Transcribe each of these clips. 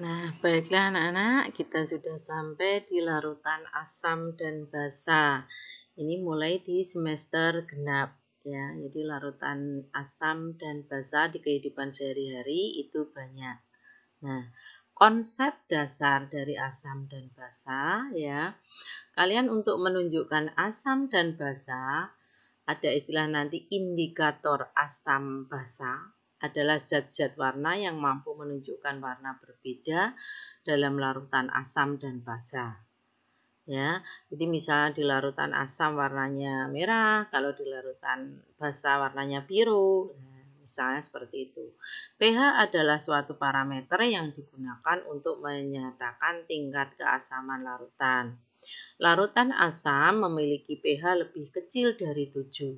Nah, baiklah anak-anak, kita sudah sampai di larutan asam dan basa. Ini mulai di semester genap ya. Jadi larutan asam dan basa di kehidupan sehari-hari itu banyak. Nah, konsep dasar dari asam dan basa ya. Kalian untuk menunjukkan asam dan basa ada istilah nanti indikator asam basa adalah zat-zat warna yang mampu menunjukkan warna berbeda dalam larutan asam dan basa. Ya, jadi misalnya di larutan asam warnanya merah, kalau di larutan basa warnanya biru, nah, misalnya seperti itu. pH adalah suatu parameter yang digunakan untuk menyatakan tingkat keasaman larutan. Larutan asam memiliki pH lebih kecil dari 7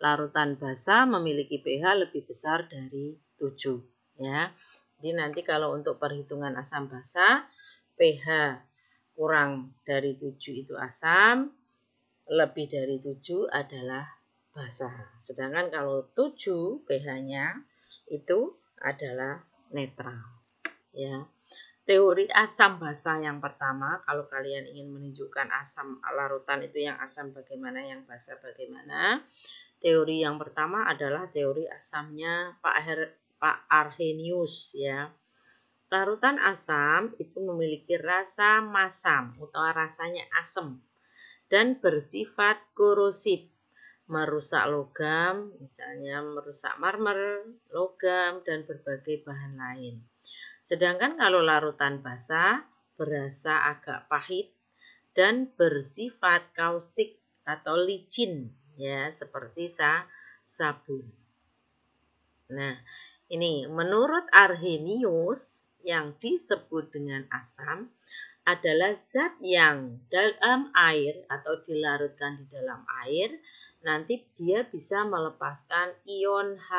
larutan basa memiliki pH lebih besar dari 7 ya. Jadi nanti kalau untuk perhitungan asam basa pH kurang dari 7 itu asam, lebih dari 7 adalah basa. Sedangkan kalau 7 pH-nya itu adalah netral ya. Teori asam basa yang pertama, kalau kalian ingin menunjukkan asam larutan itu yang asam bagaimana, yang basa bagaimana, Teori yang pertama adalah teori asamnya Pak, Her, Pak Arrhenius ya. Larutan asam itu memiliki rasa masam atau rasanya asam dan bersifat korosif, merusak logam, misalnya merusak marmer, logam, dan berbagai bahan lain. Sedangkan kalau larutan basah berasa agak pahit dan bersifat kaustik atau licin ya seperti sa sabun. Nah, ini menurut Arrhenius yang disebut dengan asam adalah zat yang dalam air atau dilarutkan di dalam air nanti dia bisa melepaskan ion H+.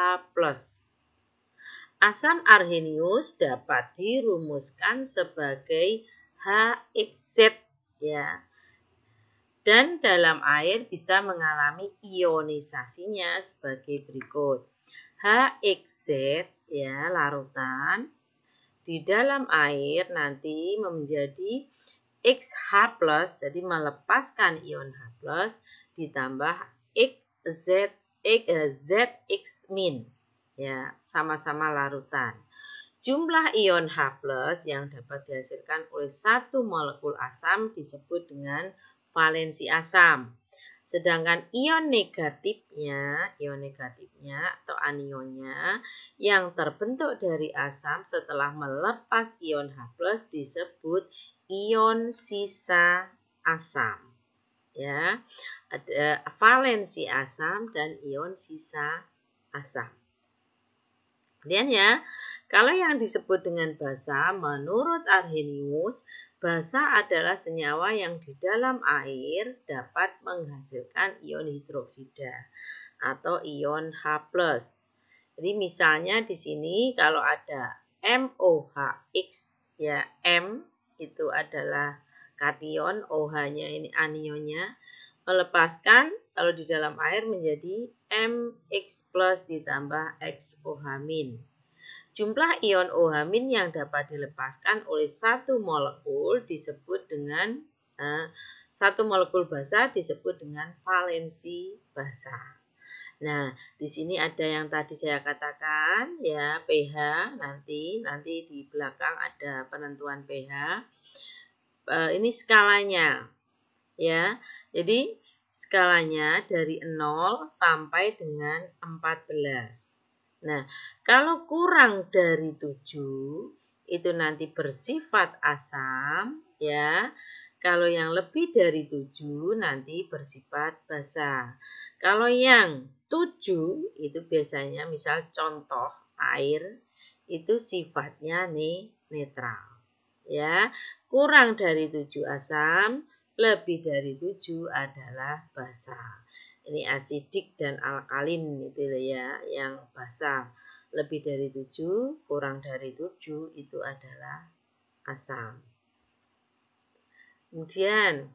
Asam Arrhenius dapat dirumuskan sebagai HXZ ya dan dalam air bisa mengalami ionisasinya sebagai berikut. HXZ ya larutan di dalam air nanti menjadi XH+, jadi melepaskan ion H+, ditambah XZ, ZX eh, min, ya sama-sama larutan. Jumlah ion H+, yang dapat dihasilkan oleh satu molekul asam disebut dengan valensi asam. Sedangkan ion negatifnya, ion negatifnya atau anionnya yang terbentuk dari asam setelah melepas ion H+ disebut ion sisa asam. Ya. Ada valensi asam dan ion sisa asam. Kemudian ya, kalau yang disebut dengan basa, menurut Arrhenius, basa adalah senyawa yang di dalam air dapat menghasilkan ion hidroksida atau ion H+. Jadi misalnya di sini kalau ada MOHX, ya M itu adalah kation, OH-nya ini anionnya, melepaskan kalau di dalam air menjadi MX plus ditambah XOH min. Jumlah ion OH min yang dapat dilepaskan oleh satu molekul disebut dengan eh, satu molekul basa disebut dengan valensi basa. Nah, di sini ada yang tadi saya katakan ya pH nanti nanti di belakang ada penentuan pH. Eh, ini skalanya ya. Jadi skalanya dari 0 sampai dengan 14. Nah, kalau kurang dari 7 itu nanti bersifat asam ya. Kalau yang lebih dari 7 nanti bersifat basa. Kalau yang 7 itu biasanya misal contoh air itu sifatnya nih netral. Ya, kurang dari 7 asam, lebih dari tujuh adalah basa. Ini asidik dan alkalin itu ya yang basa. Lebih dari tujuh, kurang dari tujuh itu adalah asam. Kemudian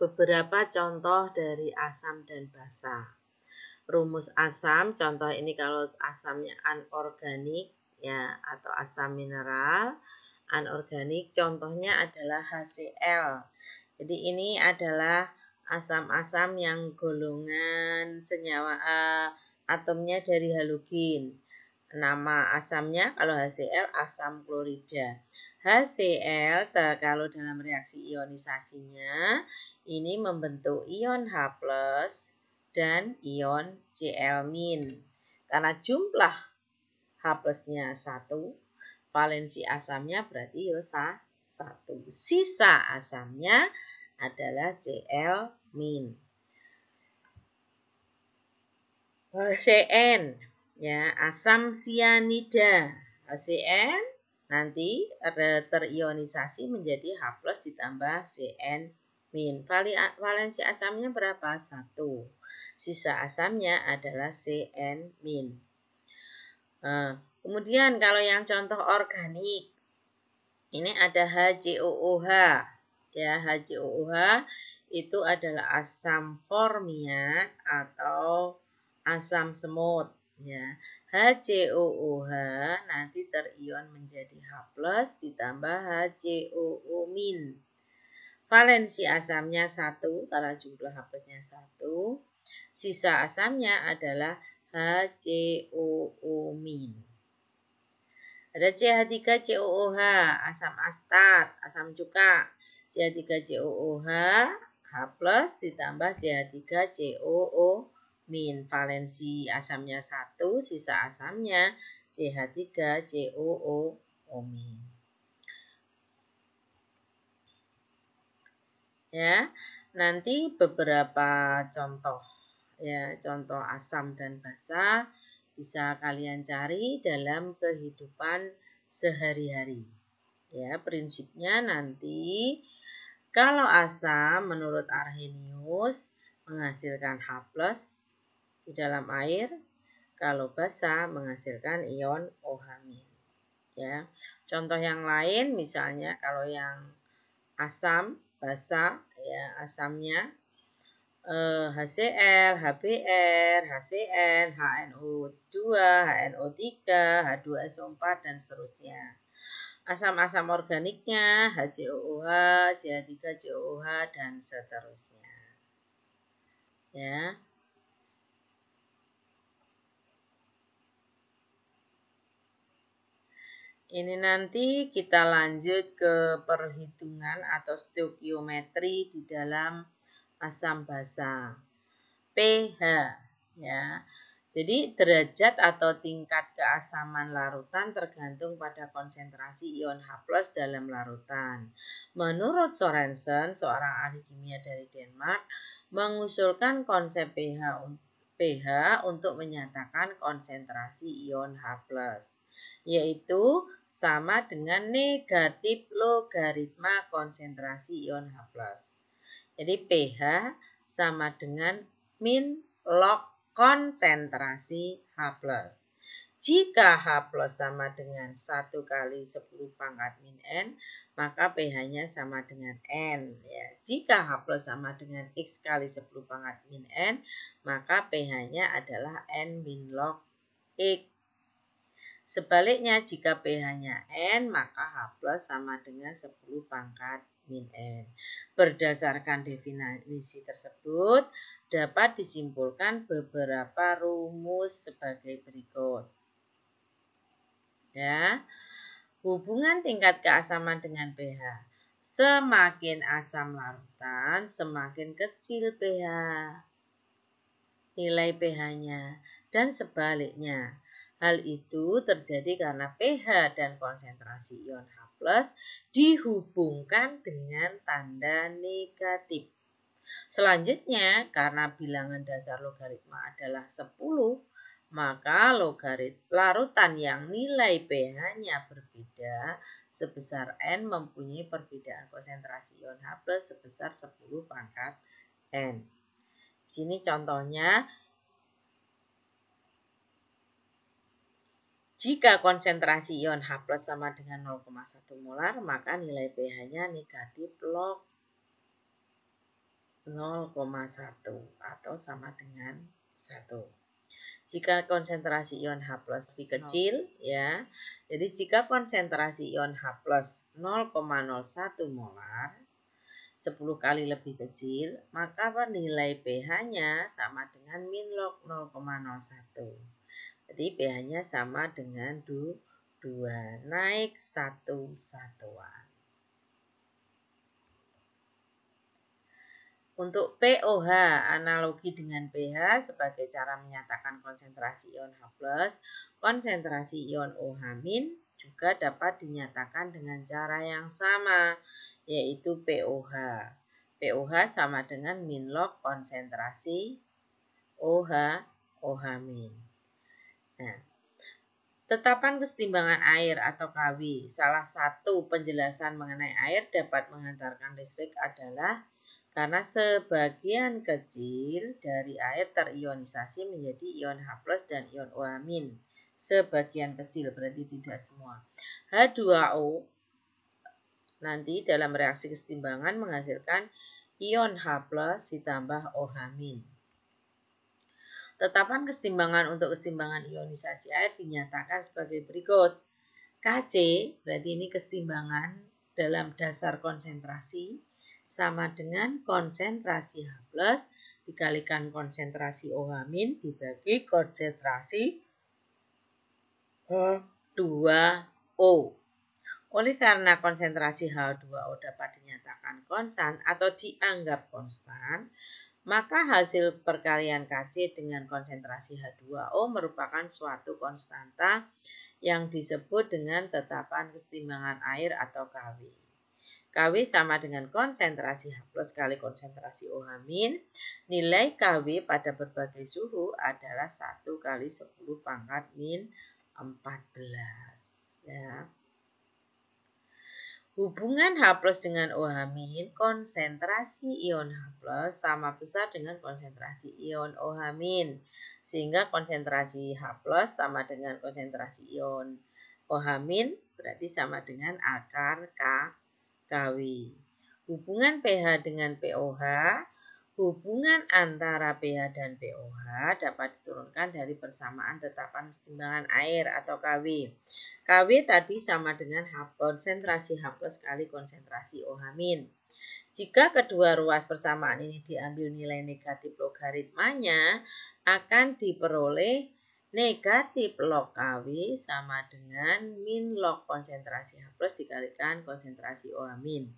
beberapa contoh dari asam dan basa. Rumus asam, contoh ini kalau asamnya anorganik ya atau asam mineral, anorganik contohnya adalah HCl jadi ini adalah asam-asam yang golongan senyawa atomnya dari halogen. Nama asamnya kalau HCl asam klorida. HCl kalau dalam reaksi ionisasinya ini membentuk ion H+ dan ion Cl-. Karena jumlah H+-nya 1, valensi asamnya berarti yo ya 1. Sisa asamnya adalah Cl min. CN ya, asam cyanida CN nanti terionisasi menjadi H+ ditambah Cn min. Valensi asamnya berapa? satu. Sisa asamnya adalah Cn min. Eh, kemudian kalau yang contoh organik ini ada HCOOH. Ya, HCOOH itu adalah asam formia atau asam semut. Ya, HCOOH nanti terion menjadi H+, ditambah HCOO-. Valensi asamnya satu karena jumlah H plusnya 1. Sisa asamnya adalah HCOO min. Ada CH3 COOH, asam astat, asam cuka. CH3 COOH H plus ditambah CH3 COO min valensi asamnya 1, sisa asamnya CH3 COO min. Ya, nanti beberapa contoh ya, contoh asam dan basa bisa kalian cari dalam kehidupan sehari-hari. Ya, prinsipnya nanti kalau asam menurut Arrhenius menghasilkan H+ di dalam air, kalau basa menghasilkan ion OH-. Ya. Contoh yang lain misalnya kalau yang asam basa ya asamnya uh, eh, HCl, HBr, HCN, HNO2, HNO3, H2SO4 dan seterusnya. Asam-asam organiknya HCOOH, CH3COOH dan seterusnya. Ya. Ini nanti kita lanjut ke perhitungan atau stokiometri di dalam asam basa. pH ya. Jadi derajat atau tingkat keasaman larutan tergantung pada konsentrasi ion H+ dalam larutan. Menurut Sorensen, seorang ahli kimia dari Denmark, mengusulkan konsep pH pH untuk menyatakan konsentrasi ion H+, yaitu sama dengan negatif logaritma konsentrasi ion H+. Jadi pH sama dengan min log konsentrasi H+. Jika H sama dengan 1 kali 10 pangkat min N, maka pH-nya sama dengan N. Ya. Jika H sama dengan X kali 10 pangkat min N, maka pH-nya adalah N min log X. Sebaliknya, jika pH-nya N, maka H sama dengan 10 pangkat min n. Berdasarkan definisi tersebut, dapat disimpulkan beberapa rumus sebagai berikut. Ya. Hubungan tingkat keasaman dengan pH. Semakin asam larutan, semakin kecil pH nilai pH-nya dan sebaliknya. Hal itu terjadi karena pH dan konsentrasi ion H+ plus dihubungkan dengan tanda negatif. Selanjutnya, karena bilangan dasar logaritma adalah 10, maka logarit larutan yang nilai pH-nya berbeda sebesar N mempunyai perbedaan konsentrasi ion H plus sebesar 10 pangkat N. Di sini contohnya Jika konsentrasi ion H plus sama dengan 0,1 molar, maka nilai pH-nya negatif log 0,1 atau sama dengan 1. Jika konsentrasi ion H plus si kecil, ya, jadi jika konsentrasi ion H plus 0,01 molar, 10 kali lebih kecil, maka nilai pH-nya sama dengan min log 0,01. Jadi pH-nya sama dengan 2, naik 1 satuan. Untuk POH, analogi dengan pH sebagai cara menyatakan konsentrasi ion H+, konsentrasi ion OH- juga dapat dinyatakan dengan cara yang sama, yaitu POH. POH sama dengan min log konsentrasi OH, OH min. Nah, tetapan kesetimbangan air atau KW, salah satu penjelasan mengenai air dapat mengantarkan listrik adalah karena sebagian kecil dari air terionisasi menjadi ion H+ dan ion OH-. Sebagian kecil berarti tidak semua. H2O nanti dalam reaksi kesetimbangan menghasilkan ion H+ ditambah OH-. Tetapan kesetimbangan untuk kesetimbangan ionisasi air dinyatakan sebagai berikut. KC berarti ini kesetimbangan dalam dasar konsentrasi sama dengan konsentrasi H+, dikalikan konsentrasi OH- dibagi konsentrasi H2O. Oleh karena konsentrasi H2O dapat dinyatakan konstan atau dianggap konstan, maka hasil perkalian KC dengan konsentrasi H2O merupakan suatu konstanta yang disebut dengan tetapan kesetimbangan air atau KW. KW sama dengan konsentrasi H plus kali konsentrasi OH min. Nilai KW pada berbagai suhu adalah 1 kali 10 pangkat min 14. Ya. Hubungan H plus dengan OH min, konsentrasi ion H plus sama besar dengan konsentrasi ion OH min. Sehingga konsentrasi H plus sama dengan konsentrasi ion OH min, berarti sama dengan akar K, KW. Hubungan pH dengan POH Hubungan antara pH dan POH dapat diturunkan dari persamaan tetapan setimbangan air atau KW. KW tadi sama dengan H konsentrasi H plus kali konsentrasi OH min. Jika kedua ruas persamaan ini diambil nilai negatif logaritmanya, akan diperoleh Negatif log KW sama dengan min log konsentrasi H plus dikalikan konsentrasi OH min.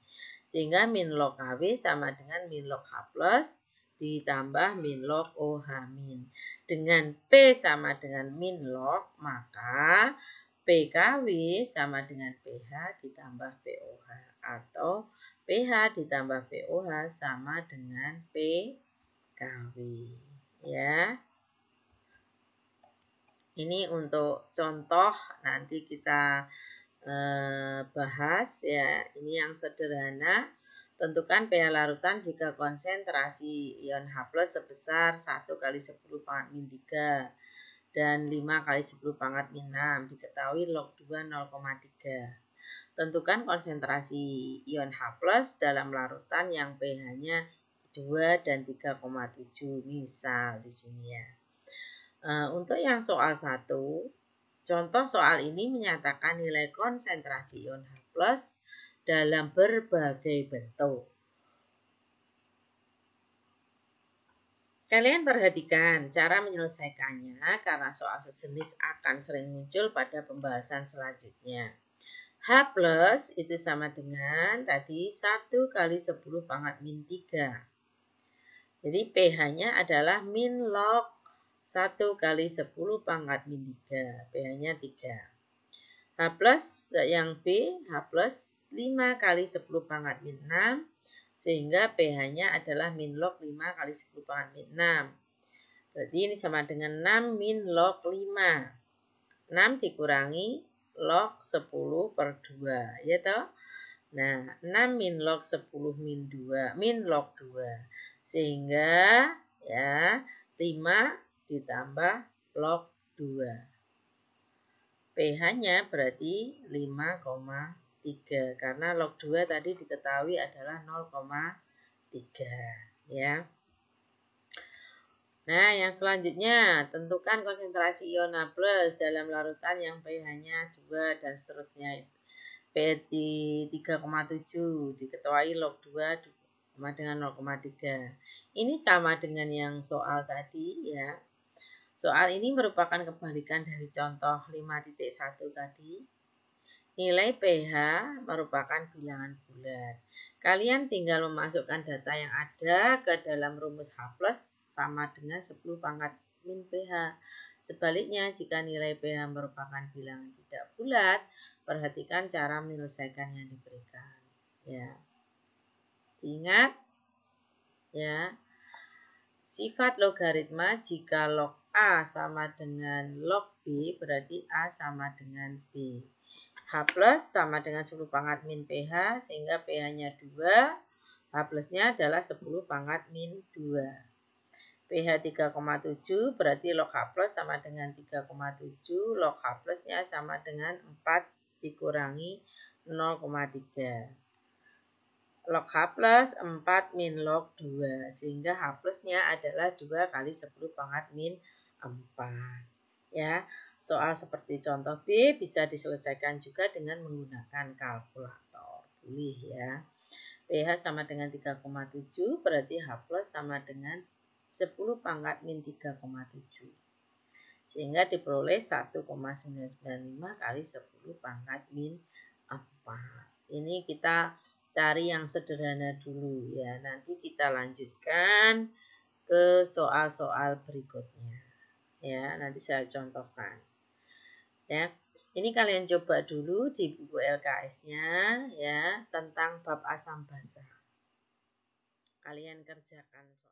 Sehingga min log KW sama dengan min log H plus ditambah min log OH min. Dengan P sama dengan min log, maka PKW sama dengan PH ditambah POH atau PH ditambah POH sama dengan PKW. Ya. Ini untuk contoh nanti kita eh, bahas ya. Ini yang sederhana. Tentukan pH larutan jika konsentrasi ion H+ sebesar 1 kali 10 pangkat min 3 dan 5 kali 10 pangkat min 6 diketahui log 2 0,3. Tentukan konsentrasi ion H+ dalam larutan yang pH-nya 2 dan 3,7 misal di sini ya. Eh, untuk yang soal 1, contoh soal ini menyatakan nilai konsentrasi ion H+, dalam berbagai bentuk. Kalian perhatikan cara menyelesaikannya karena soal sejenis akan sering muncul pada pembahasan selanjutnya. H plus itu sama dengan tadi 1 kali 10 pangkat min 3. Jadi pH-nya adalah min log 1 kali 10 pangkat min 3. pH-nya 3. H plus yang B, H plus 5 kali 10 pangkat min 6. Sehingga pH-nya adalah min log 5 kali 10 pangkat min 6. Berarti ini sama dengan 6 min log 5. 6 dikurangi log 10 per 2. Ya toh? Nah, 6 min log 10 min 2, min log 2. Sehingga ya 5 ditambah log 2. pH-nya berarti 5,3 karena log 2 tadi diketahui adalah 0,3 ya. Nah, yang selanjutnya tentukan konsentrasi iona plus dalam larutan yang pH-nya 2 dan seterusnya. pH 3,7 diketuai log 2 sama dengan 0,3. Ini sama dengan yang soal tadi ya. Soal ini merupakan kebalikan dari contoh 5.1 tadi. Nilai pH merupakan bilangan bulat. Kalian tinggal memasukkan data yang ada ke dalam rumus H plus sama dengan 10 pangkat min pH. Sebaliknya, jika nilai pH merupakan bilangan tidak bulat, perhatikan cara menyelesaikan yang diberikan. Ya. ingat, ya, sifat logaritma jika log A sama dengan log B berarti A sama dengan B. H plus sama dengan 10 pangkat min pH sehingga pH-nya 2. H plusnya adalah 10 pangkat min 2. pH 3,7 berarti log H plus sama dengan 3,7. Log H plusnya sama dengan 4 dikurangi 0,3. Log H plus 4 min log 2 sehingga H plusnya adalah 2 kali 10 pangkat min 2. 4. Ya, soal seperti contoh B bisa diselesaikan juga dengan menggunakan kalkulator. Boleh ya. pH sama dengan 3,7 berarti H plus sama dengan 10 pangkat min 3,7. Sehingga diperoleh 1,995 kali 10 pangkat min 4. Ini kita cari yang sederhana dulu ya. Nanti kita lanjutkan ke soal-soal berikutnya ya nanti saya contohkan ya ini kalian coba dulu di buku LKS-nya ya tentang bab asam basa kalian kerjakan